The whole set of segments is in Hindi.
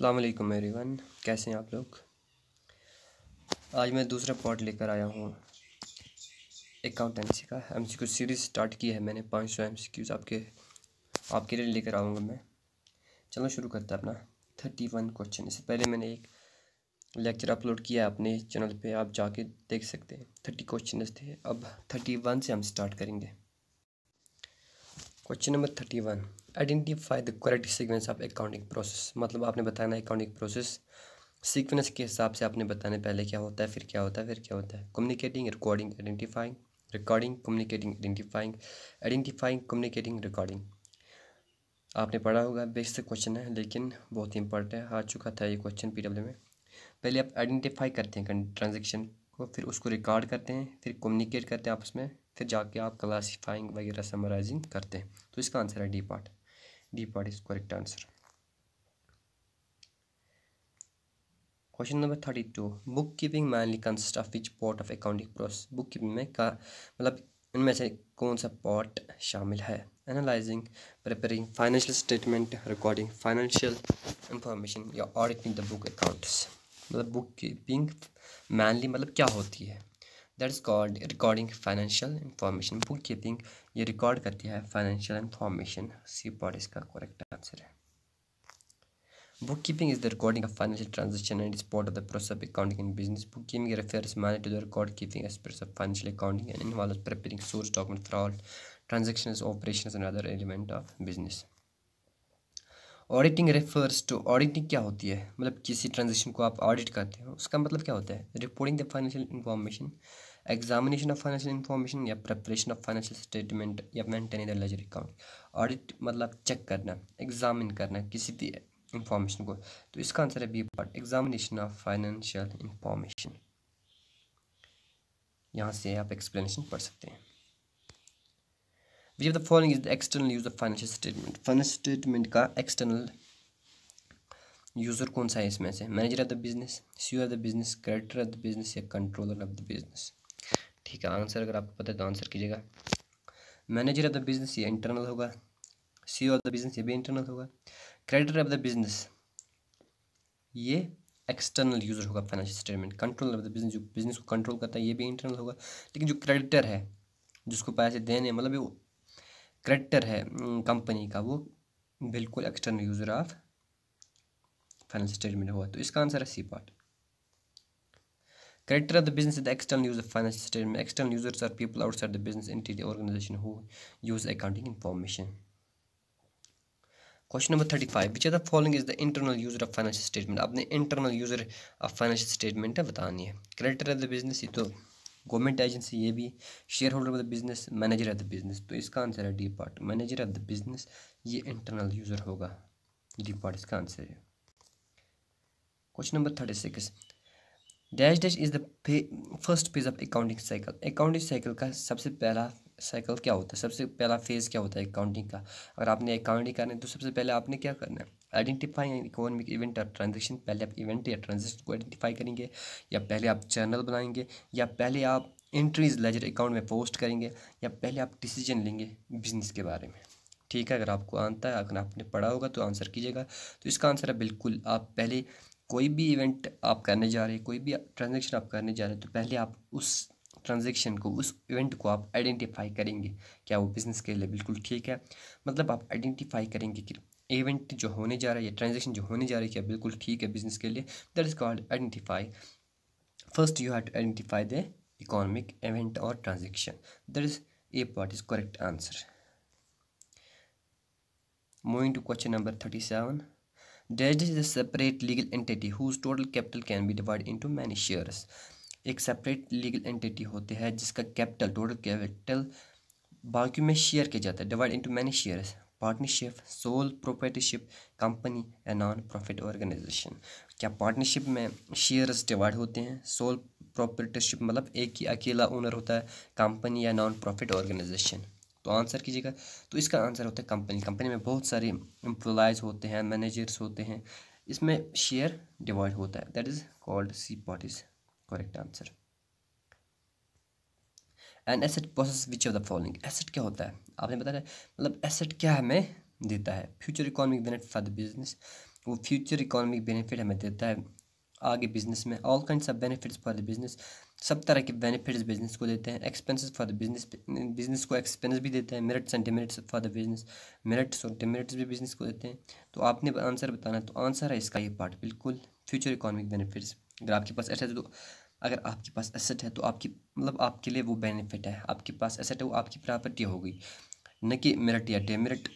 अल्लाम एवरीवन कैसे हैं आप लोग आज मैं दूसरा पार्ट लेकर आया हूँ अकाउंटेंसी का M C Q series start की है मैंने पाँच सौ एम सी क्यूज़ आपके आपके लिए लेकर आऊँगा मैं चलो शुरू करते हैं अपना थर्टी वन क्वेश्चन इससे पहले मैंने एक लेक्चर अपलोड किया है अपने चैनल पे आप जाके देख सकते हैं थर्टी क्वेश्चन थे अब थर्टी वन से हम स्टार्ट करेंगे question number thirty one identify the correct sequence of accounting process मतलब आपने बताना है अकाउंटिंग प्रोसेस सीक्वेंस के हिसाब से आपने बताना पहले क्या होता है फिर क्या होता है फिर क्या होता है communicating recording identifying recording communicating identifying identifying communicating recording आपने पढ़ा होगा बेसिक क्वेश्चन है लेकिन बहुत ही इंपॉर्टेंट है आ चुका था ये क्वेश्चन पी में पहले आप आइडेंटिफाई करते हैं ट्रांजेक्शन को फिर उसको रिकॉर्ड करते हैं फिर कम्युनिकेट करते हैं आपस में फिर जाके आप क्लासीफाइंग वगैरह समराइजिंग करते हैं तो इसका आंसर है D part D part is correct answer question number thirty two bookkeeping mainly consist of which part of accounting process bookkeeping में का मतलब इनमें से कौन सा पार्ट शामिल है analysing preparing financial statement recording financial information या ऑडिटिंग द बुक अकाउंट्स मतलब बुक कीपिंग मैनली मतलब क्या होती है that is called recording financial information bookkeeping ये रिकॉर्ड करती है फाइनेंशियल इंफॉर्मेशन सी पॉट इसका करेक्ट आंसर है bookkeeping is the recording of financial transaction and is part of the process of accounting in business bookkeeping refers manage to the record keeping experts of financial accounting and involve preparing source document for all transaction operation and other element of business auditing refers to auditing क्या होती है मतलब किसी ट्रांजेक्शन को आप ऑडिट करते हो उसका मतलब क्या होता है reporting the financial information examination of financial information या प्रेपरेशन ऑफ फाइनेंशियल स्टेटमेंट या maintain the ledger account audit मतलब चेक करना एग्जामिन करना किसी भी इंफॉर्मेशन को तो इसका आंसर है B part examination of financial information यहाँ से आप एक्सप्लेनेशन पढ़ सकते हैं which of the following is the external use of financial statement financial statement का एक्सटर्नल यूज़र कौन सा है इसमें से manager of the business C of the business creditor of the business या कंट्रोलर ऑफ द बिजनेस ठीक है आंसर अगर आपको पता है तो आंसर कीजिएगा मैनेजर ऑफ द बिजनेस ये इंटरनल होगा सी ऑफ द बिजनेस ये भी इंटरनल होगा क्रेडिटर ऑफ द बिजनेस ये एक्सटर्नल यूज़र होगा financial statement controller of the business जो बिजनेस को कंट्रोल करता है ये भी इंटरनल होगा लेकिन जो क्रेडिटर है जिसको पैसे देने मतलब क्रेडिटर है कंपनी का वो बिल्कुल external user of financial statement हुआ तो इसका आंसर है C part creditor of the business external use of financial statement external users are people outside the business entity organisation who use accounting information question number thirty five which are the following is the internal user of financial statement अपने internal user of financial statement बतानी है क्रेडिटर ऑफ द बिजनेस ही तो गवर्नमेंट एजेंसी ये भी shareholder of the business manager of the business तो इसका आंसर है D part manager of the business ये इंटरनल यूज़र होगा डी पार्ट इसका आंसर है question number thirty six dash dash is the first phase of accounting cycle accounting cycle का सबसे पहला साइकिल क्या होता है सबसे पहला फेज़ क्या होता है अकाउंटिंग का अगर आपने अकाउंटिंग करना है तो सबसे पहले आपने क्या करना है आइडेंटिफाई इकोनॉमिक इवेंट या ट्रांजेक्शन पहले आप इवेंट या ट्रांजेक्शन को आइडेंटिफाई करेंगे या पहले आप चैनल बनाएंगे या पहले आप इंट्रीज लेजर अकाउंट में पोस्ट करेंगे या पहले आप डिसीजन लेंगे बिजनेस के बारे में ठीक है अगर आपको आता है अगर आपने पढ़ा होगा तो आंसर कीजिएगा तो इसका आंसर है बिल्कुल आप पहले कोई भी इवेंट आप करने जा रहे हैं कोई भी ट्रांजेक्शन आप करने जा रहे हैं तो पहले आप उस ट्रांजेक्शन को उस इवेंट को आप आइडेंटिफाई करेंगे क्या वो बिज़नेस के लिए बिल्कुल ठीक है मतलब आप आइडेंटिफाई करेंगे कि इवेंट जो होने जा रहा है या ट्रांजेक्शन जो होने जा रही है क्या बिल्कुल ठीक है बिजनेस के लिए that is called identify first you have to identify the economic event और transaction that is A part is correct answer moving to question number thirty seven that is a separate legal entity whose total capital can be divide to many shares एक सेपरेट लीगल एंटिटी होते हैं जिसका कैपिटल टोटल कैपिटल बाकी में शेयर किया जाता है divide into many shares partnership sole proprietorship company या नॉन प्रॉफिट ऑर्गेनाइजेशन क्या पार्टनरशिप में शेयर्स डिवाइड होते हैं सोल प्रॉपर्टरशिप मतलब एक ही अकेला ओनर होता है कंपनी या नॉन प्रॉफिट ऑर्गेनाइजेशन तो आंसर कीजिएगा तो इसका आंसर होता है कंपनी कंपनी में बहुत सारे एम्प्लॉयज़ होते हैं मैनेजर्स होते हैं इसमें शेयर डिवाइड होता है that is called C part is correct answer and asset process which of the following asset क्या होता है आपने बताया मतलब एसेट क्या हमें देता है future economic benefit for the business वो फ्यूचर इकोनॉमिक बेनिफिट हमें देता है आगे बिजनेस में all kind of benefits for the business सब तरह के बेनिफिट्स बिजनेस को देते हैं expenses for the business business को एक्सपेंस भी देते हैं merits and demerits for the business merits और डिमेरिट्स भी बिजनेस को देते हैं तो आपने आंसर बताना है तो आंसर है इसका ये पार्ट बिल्कुल फ्यूचर इकोनॉमिक बेनिफिट्स अगर आपके पास ऐसा तो अगर आपके पास एसेट है तो आपकी मतलब आपके लिए वो बेनिफिट है आपके पास एसेट है वो आपकी प्रॉपर्टी हो गई न कि मेरिट या डेमेरिट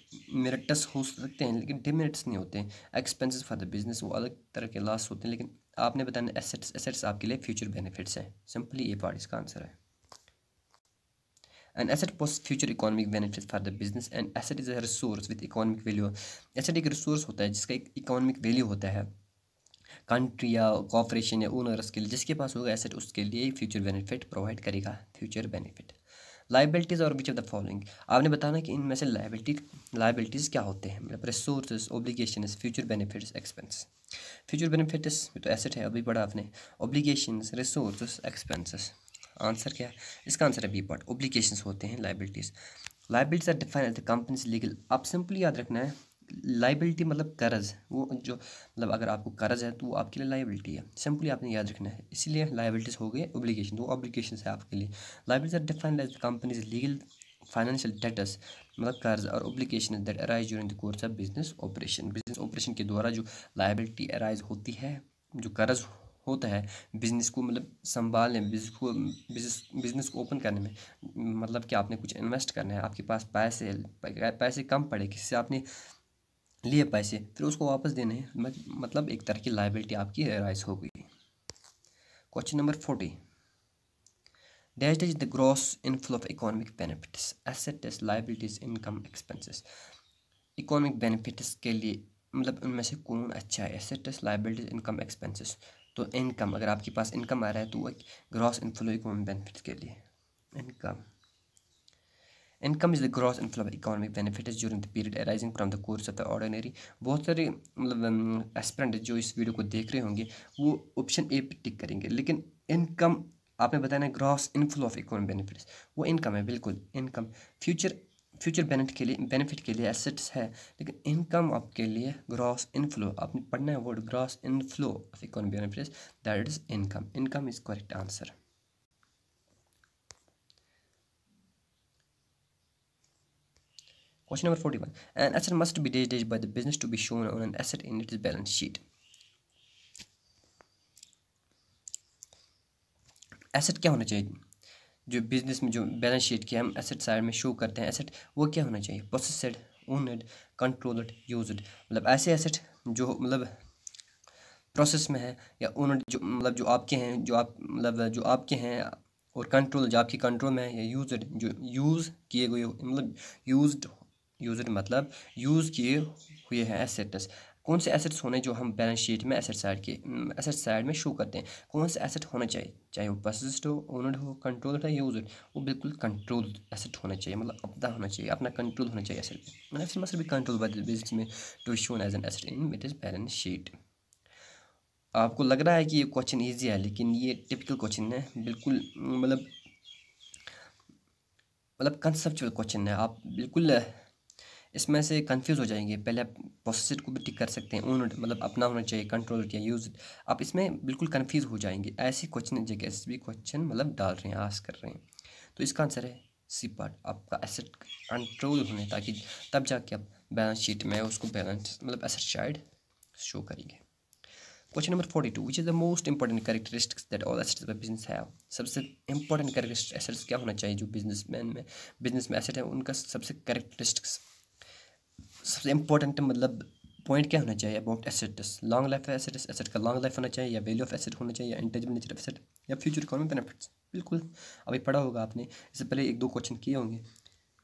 मेरिटस हो सकते हैं लेकिन डेमेरिट्स नहीं होते हैं एक्सपेंसेस फॉर द बिजनेस वो अलग तरह के लॉस होते हैं लेकिन आपने बताना एसेट्स एसेट्स आपके लिए फ्यूचर बेनिफिट्स हैं सिंपली ये पार्ट इसका आंसर है and asset post future economic benefit for the business and asset is a resource with economic value asset एक रिसोर्स होता है जिसका एक इकोनॉमिक वैल्यू होता है कंट्री या कॉपरेशन या ओनर्स के लिए जिसके पास होगा एसेट उसके लिए फ्यूचर बेनिफिट प्रोवाइड करेगा फ्यूचर बेनिफिट लाइबिलिटीज़ और विच ऑफ द फॉलोइंग आपने बताना कि इनमें से लाइबिलिटी लाइबिलिटीज़ क्या होते हैं मतलब resource obligation future benefit expense future benefit तो एसेट है अभी पढ़ा आपने ओब्लीगेशन रिसोर्स एक्सपेंसिस आंसर क्या है इसका आंसर है बी पार्ट ओब्लीगेशन होते हैं liabilities liabilities are define as the companies legal आप सिंपली याद रखना है लाइबिलिटी मतलब कर्ज वो जो मतलब अगर आपको कर्ज है तो वो आपके लिए लाइबिलिटी है सिंपली आपने याद रखना है इसीलिए लाइबिलिटीज़ हो गए ओब्लिगेशन वो ऑब्लिगेशन है आपके लिए liabilities are defined as the companies legal financial debts मतलब कर्ज और obligation that arise during the course of business operation business operation के द्वारा जो लाइबिलिटी अराइज होती है जो कर्ज होता है बिज़नेस को मतलब संभालने में बिजनेस को बिजनेस बिज़नेस को ओपन करने में मतलब कि आपने कुछ इन्वेस्ट करना है आपके पास पैसे पैसे कम पड़े किसी से आपने लिए पैसे फिर उसको वापस देने हैं मतलब एक तरह की लाइबिलिटी आपकी राइस हो गई question number forty dash is the gross inflow of economic benefits asset liabilities income expenses economic benefits के लिए मतलब उनमें से कौन अच्छा है एसेट लाइबिलिटीज इनकम एक्सपेंसेस तो इनकम अगर आपके पास इनकम आ रहा है तो वह ग्रॉस इनफ्लो इकोनॉमिक बेनिफिट्स के लिए income income is the gross inflow of economic benefit during the period arising from the course of the ordinary बहुत सारे मतलब एस्परेंट um, जो इस वीडियो को देख रहे होंगे वो ऑप्शन ए पर टिक करेंगे लेकिन इनकम आपने बताना ना gross inflow of economic benefit वो इनकम है बिल्कुल इनकम फ्यूचर फ्यूचर बेनिफिट के लिए बेनिफिट के लिए एसेट्स है लेकिन इनकम आपके लिए ग्रॉस इनफ्लो आपने पढ़ना है word gross inflow of economic benefit that is income income is correct answer Question number 41. An asset must be dash dash by the business to be shown on an asset in its balance sheet. Asset क्या होना चाहिए जो बिजनेस में जो बैलेंस शीट के हम एसेट साइड में शो करते हैं एसेट वो क्या होना चाहिए प्रोसेसड ओनड कंट्रोल्ड यूज्ड मतलब ऐसे एसेट जो मतलब प्रोसेस में है या ओनड जो मतलब जो आपके हैं जो आप मतलब जो आपके हैं और कंट्रोल जो आपके कंट्रोल में है या यूज जो यूज़ किए गए मतलब यूज्ड यूज़र मतलब यूज़ किए हुए हैं एसेट्स कौन से एसेट्स होने जो हम बैलेंस शीट में एसेट साइड के एसेट हम्म, साइड में शो करते हैं कौन से एसेट होने चाहिए चाहे वो पसिस्ट हो ओनड हो कंट्रोल हो यूज वो बिल्कुल कंट्रोल एसेट होना चाहिए मतलब अपना होना चाहिए अपना कंट्रोल होना चाहिए एसेट मतलब इसमें मस्ट कंट्रोल बिजनेस में to shown as an asset in its balance sheet आपको लग रहा है कि ये क्वेश्चन ईजी है लेकिन ये टिपिकल क्वेश्चन है बिल्कुल मतलब मतलब कंसेप्चुअल क्वेश्चन है आप बिल्कुल इसमें से कंफ्यूज हो जाएंगे पहले आप प्रोसेसर को भी टिक कर सकते हैं ओनर मतलब अपना होना चाहिए कंट्रोल या यूज आप इसमें बिल्कुल कंफ्यूज हो जाएंगे ऐसे क्वेश्चन जगह ऐसे भी क्वेश्चन मतलब डाल रहे हैं आस कर रहे हैं तो इसका आंसर है सी पार्ट आपका एसेट कंट्रोल होने ताकि तब जाके आप बैलेंस शीट में उसको बैलेंस मतलब एसेट शाइड शो करेंगे question number forty two which is the most important characteristics that all assets of business है सबसे इंपॉर्टेंट करेक्टरिस्ट एसेट्स क्या होना चाहिए जो बिजनेस मैन में बिजनेस में एसेट है उनका सबसे करेक्टरिस्टिक्स सबसे इंपॉर्टेंट मतलब पॉइंट क्या होना चाहिए about assets long life assets asset का लॉन्ग लाइफ होना चाहिए या वैल्यू ऑफ एसेट होना चाहिए या इंटेजिबल नेचर ऑफ एसेट या फ्यूचर इकोनॉमिक बेनिफिट्स बिल्कुल अभी पढ़ा होगा आपने इससे पहले एक दो क्वेश्चन किए होंगे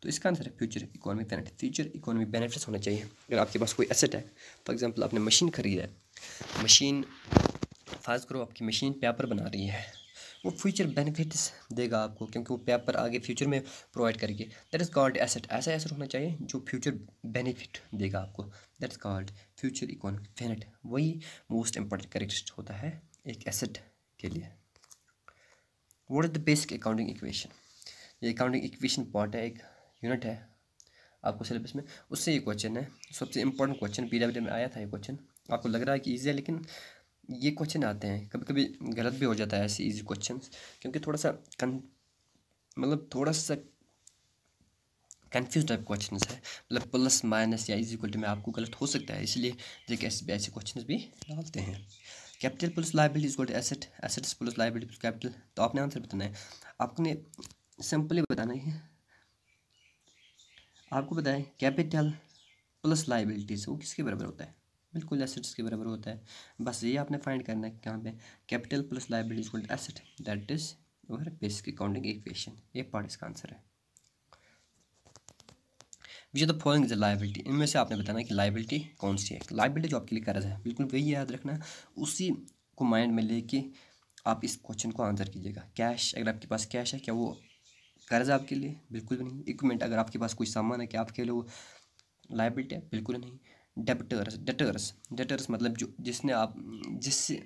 तो इसका आंसर है future economic benefit future economic benefits होना चाहिए अगर आपके पास कोई एसेट है फॉर एग्जाम्पल आपने मशीन खरीदा है मशीन फर्ज करो आपकी मशीन पेपर बना रही है वो फ्यूचर बेनिफिट्स देगा आपको क्योंकि वो पेपर आगे फ्यूचर में प्रोवाइड करेगी दैट इज़ कॉल्ड एसेट ऐसा एसेट होना चाहिए जो फ्यूचर बेनिफिट देगा आपको that is called future economic benefit वही मोस्ट इंपॉर्टेंट करेक्ट होता है एक एसेट के लिए what is the basic accounting equation ये अकाउंटिंग इक्वेशन पार्ट है एक यूनिट है आपको सिलेबस में उससे ये क्वेश्चन है सबसे इंपॉर्टेंट क्वेश्चन पी में आया था ये क्वेश्चन आपको लग रहा है कि ईजी है लेकिन ये क्वेश्चन आते हैं कभी कभी गलत भी हो जाता है ऐसे इजी क्वेश्चन क्योंकि थोड़ा सा कन मतलब थोड़ा सा कन्फ्यूज टाइप क्वेश्चन है मतलब प्लस माइनस या इजी क्वेश्चन में आपको गलत हो सकता है इसलिए देखिए ऐसे भी ऐसे क्वेश्चन भी डालते हैं capital plus liability is to asset asset plus liability plus capital तो आपने आंसर बताना है आपने सिंपली बताना है आपको बताएं कैपिटल प्लस लाइबिलिटीज वो किसके बराबर होता है बिल्कुल एसेट्स के बराबर होता है बस ये आपने फाइंड करना है कहाँ पे capital plus liability is asset that is और बेसिक अकाउंटिंग इक्वेशन ये पार्ट इसका आंसर है which the following is liability इनमें से आपने बताना कि लाइबिलिटी कौन सी है लाइबिलिटी जो आपके लिए कर्ज है बिल्कुल वही याद रखना उसी को माइंड में लेके आप इस क्वेश्चन को आंसर कीजिएगा कैश अगर आपके पास कैश है क्या वो कर्ज आपके लिए बिल्कुल भी नहीं इक्विपमेंट अगर आपके पास कोई सामान है क्या आपके लिए वो लाइबिलिटी है बिल्कुल नहीं डेप्टर्स डेटर्स डेटर्स मतलब जो जिसने आप जिससे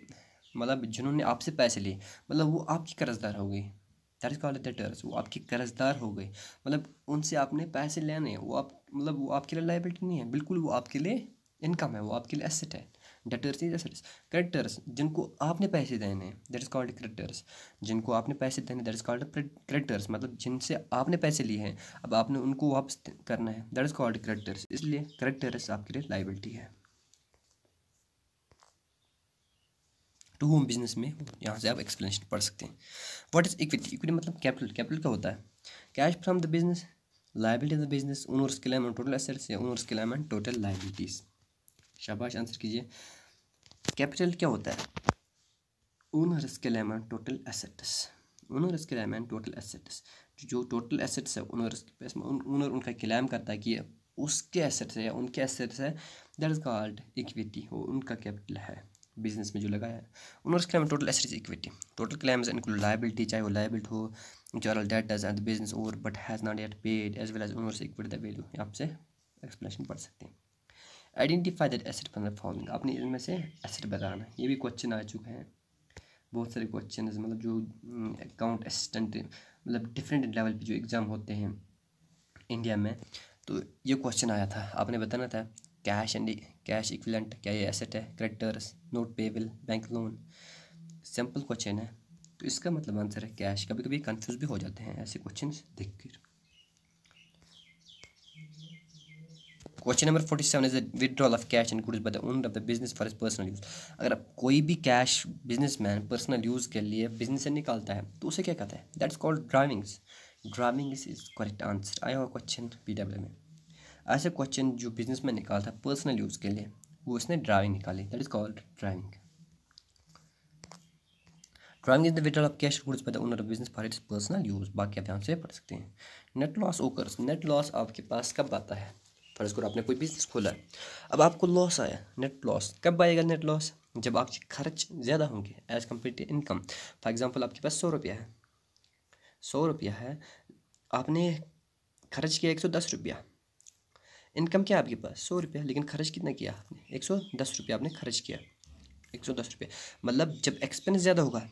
मतलब जिन्होंने आपसे पैसे लिए मतलब वो आपकी कर्जदार हो गई दैट इज़ कॉल डेटर्स वो आपकी कर्जदार हो गई मतलब उनसे आपने पैसे लेने वो आप मतलब वो आपके लिए लाइबिलिटी नहीं है बिल्कुल वो आपके लिए इनकम है वो आपके लिए एसेट है डेटर्स इज क्रेडिटर्स जिनको आपने पैसे देने दैट इज़ कॉल्ड क्रेडिटर्स जिनको आपने पैसे देने दैट इज़ कॉल्ड क्रेडिटर्स मतलब जिनसे आपने पैसे लिए हैं अब आपने उनको वापस करना है दैट इज़ कॉल्ड क्रेडिटर्स इसलिए क्रेडिटर्स आपके लिए लाइबिलिटी है टू होम बिजनेस में यहाँ से आप एक्सप्लेनेशन पढ़ सकते हैं वट इज़ इक्विटी इक्विटी मतलब कैपिटल कैपिटल क्या होता है cash from the business of the business owners claim and total assets या owners claim and total liabilities शाबाश आंसर कीजिए कैपिटल क्या होता है ओनर्स के लैमन टोटल एसेट्स ओनर के लैमन टोटल एसेट्स जो टोटल एसेट्स है ओनर्स ओनर उनका क्लेम करता है कि उसके एसेट्स है या उनके एसेट्स है दैट इज़ कॉल्ड इक्विटी वो उनका कैपिटल है बिजनेस में जो लगाया है owners claim total assets equity total claims include liability चाहे वो लाइबिल्ट हो जॉरल debtors and business over but has not yet paid as well as owners equity the value आपसे एक्सप्लेनेशन पढ़ सकते हैं identify that asset from the following अपने इनमें से एसेट बताना ये भी क्वेश्चन आ चुके हैं बहुत सारे क्वेश्चन मतलब जो अकाउंट हम्म, असिस्टेंट मतलब डिफरेंट लेवल पे जो एग्ज़ाम होते हैं इंडिया में तो ये क्वेश्चन आया था आपने बताना था कैश एंड कैश इक्विलेंट क्या ये एसेट है creditors note payable bank loan simple question है तो इसका मतलब आंसर है कैश कभी कभी कंफ्यूज भी हो जाते हैं ऐसे क्वेश्चन देख कर question number forty seven is the withdrawal of cash and goods by the owner of the business for is personal use अगर कोई भी कैश बिजनेसमैन पर्सनल यूज़ के लिए बिजनेस से निकालता है तो उसे क्या कहता है that is called drawings drawing is is correct answer आई हो क्वेश्चन पी डब्ल्यू में ऐसे क्वेश्चन जो बिजनेस मैन निकालता है पर्सनल यूज़ के लिए वो उसने ड्राइविंग निकाली that is called drawing drawing is the withdrawal of cash goods by the owner of business for its personal use बाकी आप यहाँ से पढ़ सकते हैं net loss occurs net loss आपके पास कब आता है फर्ज करो आपने कोई बिज़नेस खोला अब आपको लॉस आया नेट लॉस कब आएगा नेट लॉस जब आपके खर्च ज़्यादा होंगे as compare to income for example आपके पास सौ रुपया है सौ रुपया है आपने खर्च किया एक सौ दस रुपया इनकम क्या आपके पास सौ रुपया लेकिन खर्च कितना किया आपने एक सौ दस रुपया आपने खर्च किया एक सौ दस रुपये मतलब जब एक्सपेंस ज़्यादा होगा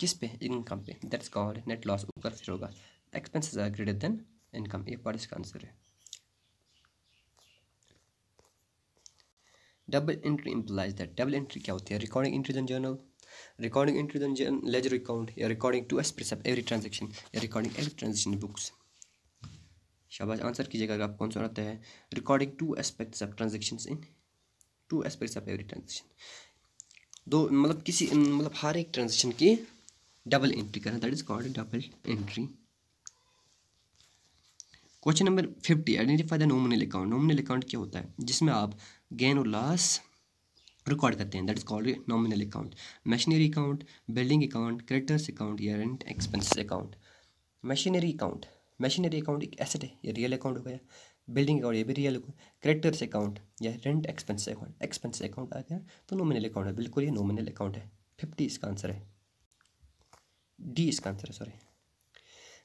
किस पे इनकम पे दैट्स कॉल्ड नेट लॉस ऊपर फिर होगा expenses are greater than income ये पार्ट इसका आंसर है double entry implies that double entry क्या होती है recording entry in journal recording entry in ledger account या recording two express of every transaction या रिकॉर्डिंग एवरी ट्रांजेक्शन बुक्स शाबाश आंसर कीजिएगा अगर आप कौन सा आता है recording two aspects of transaction in two aspects of every transaction दो मतलब किसी मतलब हर एक ट्रांजेक्शन की डबल एंट्री करना that is called double entry question number fifty identify the nominal account nominal account क्या होता है जिसमें आप गेन और लॉस रिकॉर्ड करते हैं that is called nominal account machinery account building account creditors account या rent expenses account machinery account machinery account एक एसेट है या रियल अकाउंट हो गया बिल्डिंग अकाउंट ये भी रियल अकाउंट क्रेडिटर्स अकाउंट या rent expense account expense account आ गया तो नॉमिनल अकाउंट है बिल्कुल ये नॉमिनल अकाउंट है फिफ्टी इसका आंसर है डी इसका आंसर है सॉरी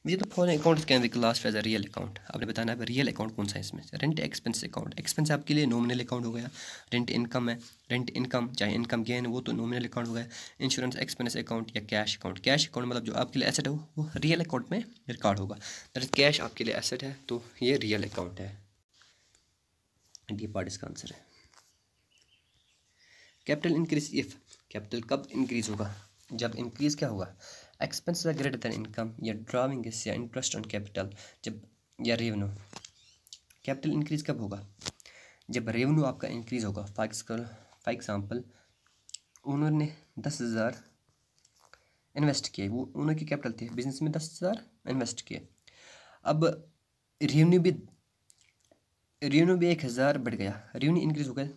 ये तो फॉरन अकाउंट के अंदर क्लास एज रियल अकाउंट आपने बताना है रियल अकाउंट कौन सा है इसमें रेंट एक्सपेंस अकाउंट एक्सपेंस आपके लिए नॉमिनल अकाउंट हो गया रेंट इनकम है रेंट इनकम चाहे इनकम गेन वो तो नॉमिनल अकाउंट हो गया इंश्योरेंस एक्सपेंस अकाउंट या कैश अकाउंट कैश अकाउंट मतलब जो आपके लिए एसेट है वो रियल अकाउंट में रिकॉर्ड होगा दरअसल कैश आपके लिए एसेट है तो ये रियल अकाउंट है डी पार्ट इसका आंसर है कैपिटल इंक्रीज इफ़ कैपिटल कब इंक्रीज होगा जब इंक्रीज क्या होगा expense are greater than income या ड्राविंग या इंटरेस्ट ऑन कैपिटल जब या रेवेन्यू कैपिटल इंक्रीज कब होगा जब रेवेन्यू आपका इंक्रीज होगा फॉर फॉर एग्ज़ाम्पल ने दस हज़ार इन्वेस्ट किए वो की कैपिटल थी बिजनेस में दस हज़ार इन्वेस्ट किए अब रेवेन्यू भी रेवेन्यू भी एक हज़ार बढ़ गया रेवेन्यू इंक्रीज हो गया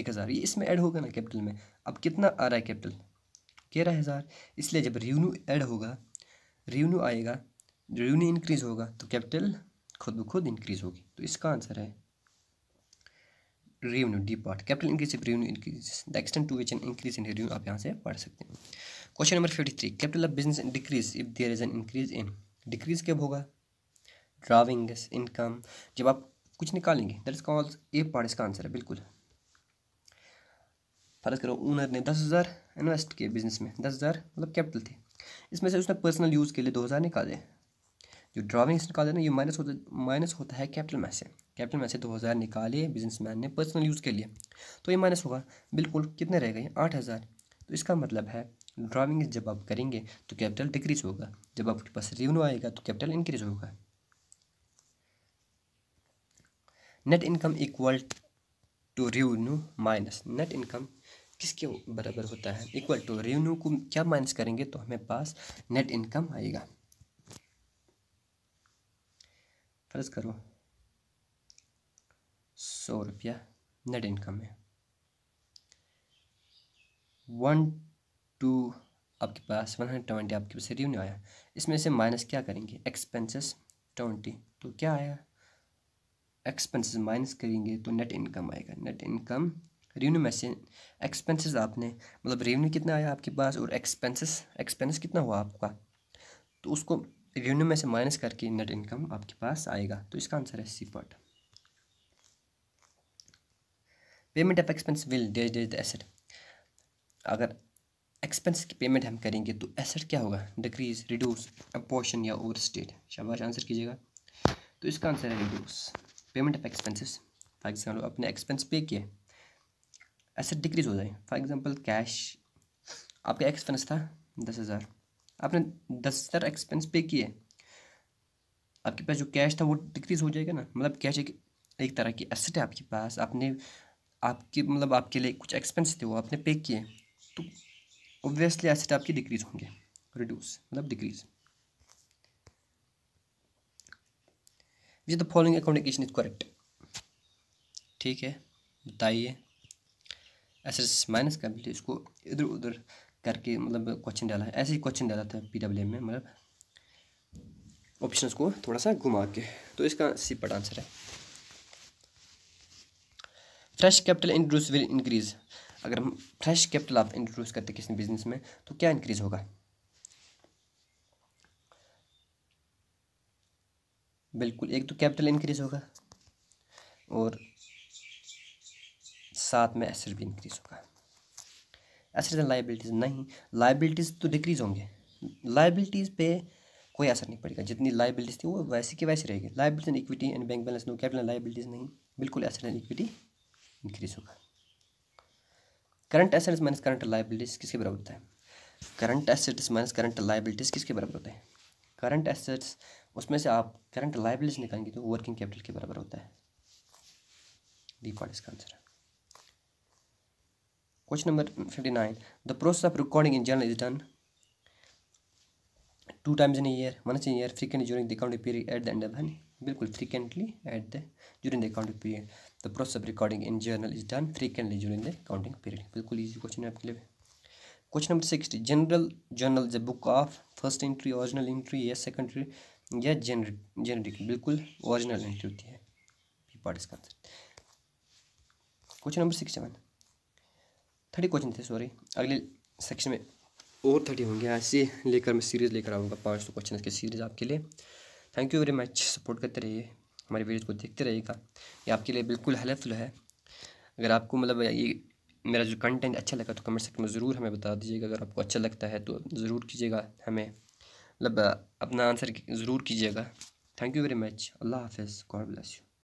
एक हज़ार ये इसमें ऐड होगा ना कैपिटल में अब कितना आ रहा है कैपिटल ग्यारह हज़ार इसलिए जब रेवन्यू ऐड होगा रेवन्यू आएगा रेवन्यू इंक्रीज़ होगा तो कैपिटल खुद ब खुद इंक्रीज़ होगी तो इसका आंसर है revenue D part capital increase revenue increase the extent to which an increase in revenue आप यहाँ से पढ़ सकते हैं question number fifty three capital of business decrease if there is an increase in decrease कब होगा ड्राविंग इनकम जब आप कुछ निकालेंगे that is calls A part इसका आंसर है बिल्कुल फ़र्ज़ करो ओनर ने दस हज़ार इन्वेस्ट किए बिजनेस में दस हज़ार मतलब कैपिटल थी इसमें से उसने पर्सनल यूज़ के लिए दो हज़ार निकाले जो ड्राविंग्स निकाले ना ये माइनस होता माइनस होता है कैपिटल में से कैपिटल में से दो हज़ार निकाले बिजनेस मैन ने पर्सनल यूज़ के लिए तो ये माइनस होगा बिल्कुल कितने रह गए आठ हज़ार तो इसका मतलब है ड्राविंग जब आप करेंगे तो कैपिटल डिक्रीज होगा जब आपके पास रेवन्यू आएगा तो कैपिटल इंक्रीज होगा net income equal to revenue minus net income किसके बराबर होता है इक्वल टू रेवेन्यू को क्या माइनस करेंगे तो हमें पास नेट इनकम आएगा फर्ज करो सौ रुपया नेट इनकम है वन टू आपके पास वन हंड्रेड ट्वेंटी आपके पास रेवेन्यू आया इसमें से माइनस क्या करेंगे एक्सपेंसेस ट्वेंटी तो क्या आया एक्सपेंसेस माइनस करेंगे तो नेट इनकम आएगा नेट इनकम रेवन्यू में से एक्सपेंसेस आपने मतलब रेवन्यू कितना आया आपके पास और एक्सपेंसेस एक्सपेंस कितना हुआ आपका तो उसको रेवेन्यू में से माइनस करके नेट इनकम आपके पास आएगा तो इसका आंसर है C part payment of expense will days days the asset अगर एक्सपेंस की पेमेंट हम करेंगे तो एसेट क्या होगा डिक्रीज रिड्यूस अपोर्शन या ओवर स्टेट शाबाश आंसर कीजिएगा तो इसका आंसर है reduce payment of expenses for example अपने एक्सपेंस पे किए ऐसे डिक्रीज हो जाए फॉर एग्जांपल कैश आपका एक्सपेंस था दस हज़ार आपने दस हज़ार एक्सपेंस पे किए आपके पास जो कैश था वो डिक्रीज हो जाएगा ना मतलब कैश एक एक तरह की एसेट है आपके पास आपने आपके मतलब आपके लिए कुछ एक्सपेंस थे वो आपने पे किए तो ऑब्वियसली एसेट आपके डिक्रीज होंगे रिड्यूस मतलब डिक्रीज ये the following accounting equation is correct ठीक है बताइए एस एस माइनस कर लीजिए इसको इधर उधर करके मतलब क्वेश्चन डाला है ऐसे ही क्वेश्चन डाला था पी डब्ल्यू में मतलब ऑप्शन को थोड़ा सा घुमा के तो इसका सिपट आंसर है fresh capital introduce will increase अगर हम फ्रेश कैपिटल आप इंट्रोड्यूस करते किसी बिजनेस में तो क्या इंक्रीज होगा बिल्कुल एक तो कैपिटल इंक्रीज होगा और साथ में एसेट भी इंक्रीज होगा एसेट एंड लाइबिलिटीज़ नहीं लाइबिलिटीज़ तो डिक्रीज होंगे लाइबिलिटीज़ पे कोई असर नहीं पड़ेगा जितनी लाइबिलिटीज़ थी वो वैसे की वैसे रहेगी liability and equity and bank balance no capital liabilities नहीं बिल्कुल एसेट एंड इक्विटी इंक्रीज होगा current assets minus current liabilities किसके बराबर होता है current assets minus current liabilities किसके बराबर होता है करंट एसेट्स उसमें से आप करंट लाइबिलिटीज निकालेंगे तो वर्किंग कैपिटल के बराबर होता है डी इसका आंसर है question number fifty nine the process of recording in general is done two times in year one in year frequently during the accounting period at the end of है बिल्कुल frequently at the during the accounting period the process of recording in journal is done frequently during the accounting period बिल्कुल ईजी क्वेश्चन आपके लिए question number sixty general journal the book of first entry original entry या सेकेंडरी या जेनर जेनरिक बिल्कुल ओरिजिनल एंट्री होती है question number six seven thirty question थे सॉरी अगले सेक्शन में और थर्टी होंगे ऐसे लेकर मैं सीरीज़ लेकर आऊँगा पाँच सौ क्वेश्चन की सीरीज़ आपके लिए thank you very much support करते रहिए हमारे वीडियोज़ को देखते रहिएगा ये आपके लिए बिल्कुल हेल्पफुल है अगर आपको मतलब ये मेरा जो कंटेंट अच्छा लगा तो कमेंट सेक्शन में ज़रूर हमें बता दीजिएगा अगर आपको अच्छा लगता है तो ज़रूर कीजिएगा हमें मतलब अपना आंसर ज़रूर कीजिएगा थैंक यू वेरी मच अल्लाह हाफिज़ गॉड ब्लेस यू